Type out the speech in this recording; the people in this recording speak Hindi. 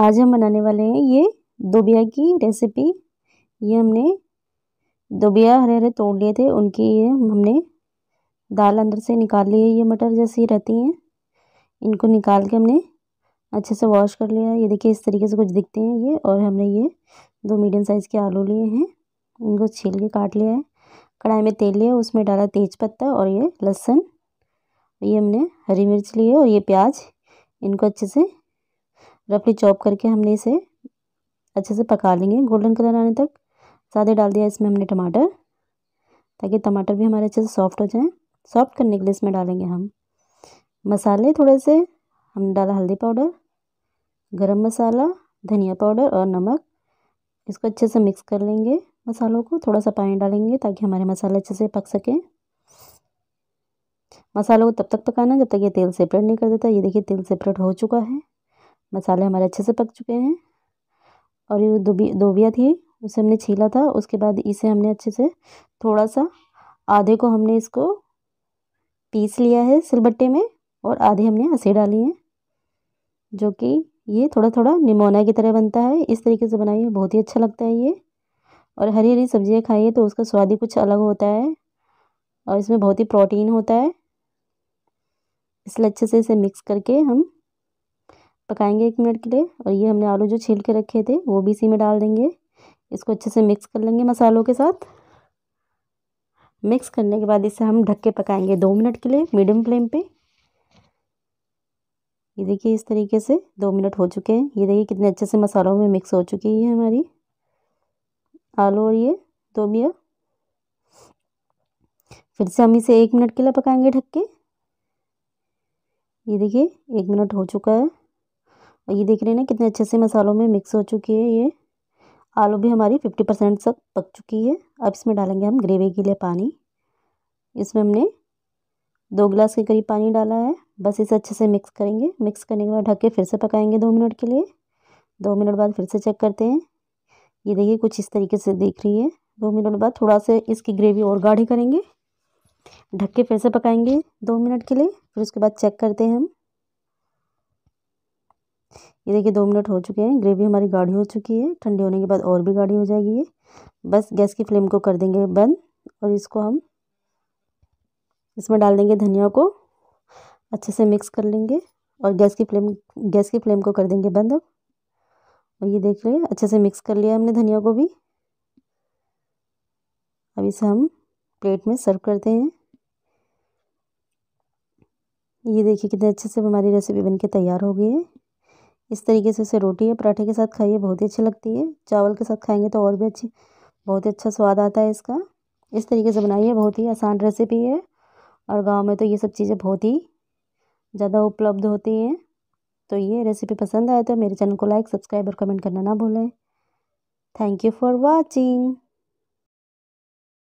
आज हम बनाने वाले हैं ये दोबिया की रेसिपी ये हमने दोबिया हरे हरे तोड़ लिए थे उनकी ये हमने दाल अंदर से निकाल ली है ये मटर जैसी रहती हैं इनको निकाल के हमने अच्छे से वॉश कर लिया ये देखिए इस तरीके से कुछ दिखते हैं ये और हमने ये दो मीडियम साइज़ के आलू लिए हैं इनको छील के काट लिया है कढ़ाई में तेल लिया उसमें डाला तेज पत्ता और ये लहसुन ये हमने हरी मिर्च लिए और ये प्याज इनको अच्छे से रफली चॉप करके हमने इसे अच्छे से पका लेंगे गोल्डन कलर आने तक साथ ही डाल दिया इसमें हमने टमाटर ताकि टमाटर भी हमारे अच्छे से सॉफ्ट हो जाएं सॉफ्ट करने के लिए इसमें डालेंगे हम मसाले थोड़े से हमने डाला हल्दी पाउडर गरम मसाला धनिया पाउडर और नमक इसको अच्छे से मिक्स कर लेंगे मसालों को थोड़ा सा पानी डालेंगे ताकि हमारे मसाले अच्छे से पक सकें मसालों को तब तक पकाना जब तक ये तेल सेपरेट नहीं कर देता ये देखिए तेल सेपरेट हो चुका है मसाले हमारे अच्छे से पक चुके हैं और ये दोबी दोबिया थी उसे हमने छीला था उसके बाद इसे हमने अच्छे से थोड़ा सा आधे को हमने इसको पीस लिया है सिलबट्टे में और आधे हमने हंसी डाली हैं जो कि ये थोड़ा थोड़ा निमोना की तरह बनता है इस तरीके से बनाइए बहुत ही अच्छा लगता है ये और हरी हरी सब्जियाँ खाइए तो उसका स्वाद ही कुछ अलग होता है और इसमें बहुत ही प्रोटीन होता है इसलिए अच्छे से इसे मिक्स करके हम पकाएंगे एक मिनट के लिए और ये हमने आलू जो छील के रखे थे वो भी इसी में डाल देंगे इसको अच्छे से मिक्स कर लेंगे मसालों के साथ मिक्स करने के बाद इसे हम ढक के पकाएंगे दो मिनट के लिए मीडियम फ्लेम पे ये देखिए इस तरीके से दो मिनट हो चुके हैं ये देखिए कितने अच्छे से मसालों में मिक्स हो चुकी है हमारी आलू और ये तोबिया फिर से हम इसे एक मिनट के लिए पकाएंगे ढक के ये देखिए एक मिनट हो चुका है और ये देख रहे हैं ना कितने अच्छे से मसालों में मिक्स हो चुकी है ये आलू भी हमारी फिफ्टी परसेंट तक पक चुकी है अब इसमें डालेंगे हम ग्रेवी के लिए पानी इसमें हमने दो गिलास के करीब पानी डाला है बस इसे अच्छे से मिक्स करेंगे मिक्स करने के बाद ढक के फिर से पकाएंगे दो मिनट के लिए दो मिनट बाद फिर से चेक करते हैं ये देखिए कुछ इस तरीके से दिख रही है दो मिनट बाद थोड़ा सा इसकी ग्रेवी और गाढ़ी करेंगे ढक के फिर से पकाएंगे दो मिनट के लिए फिर उसके बाद चेक करते हैं हम ये देखिए दो मिनट हो चुके हैं ग्रेवी हमारी गाढ़ी हो चुकी है ठंडी होने के बाद और भी गाढ़ी हो जाएगी ये बस गैस की फ्लेम को कर देंगे बंद और इसको हम इसमें डाल देंगे धनिया को अच्छे से मिक्स कर लेंगे और गैस की फ्लेम गैस की फ्लेम को कर देंगे बंद अब और ये देख रहे हैं अच्छे से मिक्स कर लिया हमने धनिया को भी अब इसे हम प्लेट में सर्व करते हैं ये देखिए कितने अच्छे से हमारी रेसिपी बनके तैयार हो गई है इस तरीके से इसे रोटी या पराठे के साथ खाइए बहुत ही अच्छी लगती है चावल के साथ खाएंगे तो और भी अच्छी बहुत ही अच्छा स्वाद आता है इसका इस तरीके से बनाइए बहुत ही आसान रेसिपी है और गांव में तो ये सब चीज़ें बहुत ही ज़्यादा उपलब्ध होती हैं तो ये रेसिपी पसंद आए तो मेरे चैनल को लाइक सब्सक्राइब और कमेंट करना ना भूलें थैंक यू फॉर वॉचिंग